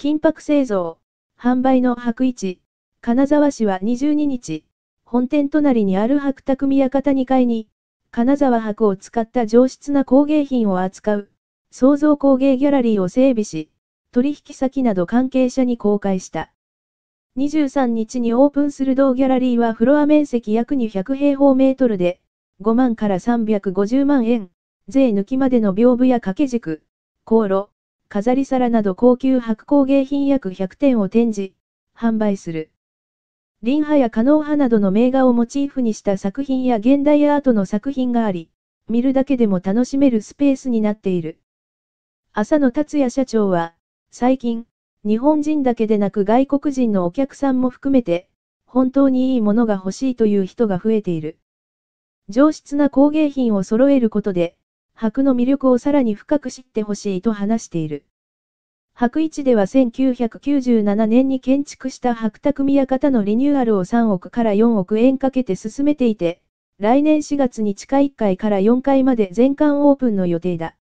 金箔製造、販売の白市、金沢市は22日、本店隣にある白匠館2階に、金沢白を使った上質な工芸品を扱う、創造工芸ギャラリーを整備し、取引先など関係者に公開した。23日にオープンする同ギャラリーはフロア面積約200平方メートルで、5万から350万円、税抜きまでの屏風や掛け軸、航路、飾り皿など高級白工芸品約100点を展示、販売する。林派や加納派などの名画をモチーフにした作品や現代アートの作品があり、見るだけでも楽しめるスペースになっている。朝野達也社長は、最近、日本人だけでなく外国人のお客さんも含めて、本当にいいものが欲しいという人が増えている。上質な工芸品を揃えることで、白の魅力をさらに深く知ってほしいと話している。白市では1997年に建築した白宮館のリニューアルを3億から4億円かけて進めていて、来年4月に地下1階から4階まで全館オープンの予定だ。